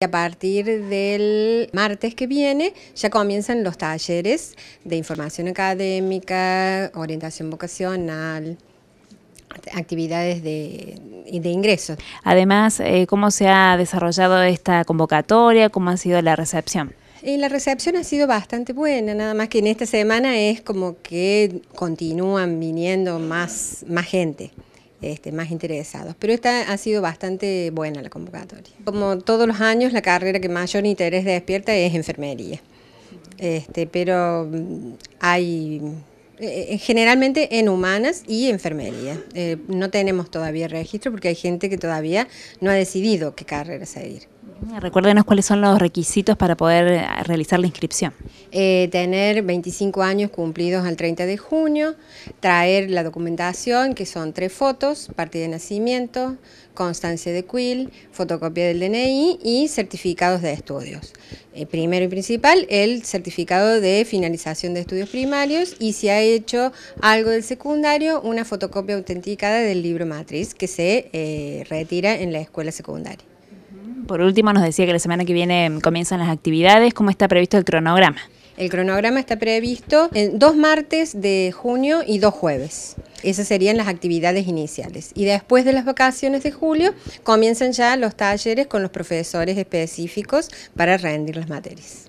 A partir del martes que viene ya comienzan los talleres de información académica, orientación vocacional, actividades de, ingresos. Además, eh, ¿cómo se ha desarrollado esta convocatoria? ¿Cómo ha sido la recepción? la recepción ha sido bastante buena, nada más que en esta semana es como que continúan viniendo más gente. Este, más interesados. Pero esta ha sido bastante buena la convocatoria. Como todos los años, la carrera que mayor interés despierta es enfermería. Este, pero mm, hay eh, eh, generalmente en humanas y enfermería. Eh, no tenemos todavía registro porque hay gente que todavía no ha decidido qué carrera seguir. Recuérdenos cuáles son los requisitos para poder eh, realizar la inscripción. Eh, tener 25 años cumplidos al 30 de junio, traer la documentación, que son tres fotos, parte de nacimiento, constancia de quill, fotocopia del DNI y certificados de estudios. Eh, primero y principal, el certificado de finalización de estudios primarios y si ha hecho algo del secundario, una fotocopia autenticada del libro matriz que se retira en la escuela secundaria. Por último, nos decía que la semana que viene comienzan las actividades. ¿Cómo está previsto el cronograma? El cronograma está previsto en dos martes de junio y dos jueves. Esas serían las actividades iniciales. Y después de las vacaciones de julio comienzan ya los talleres con los profesores específicos para rendir las materias.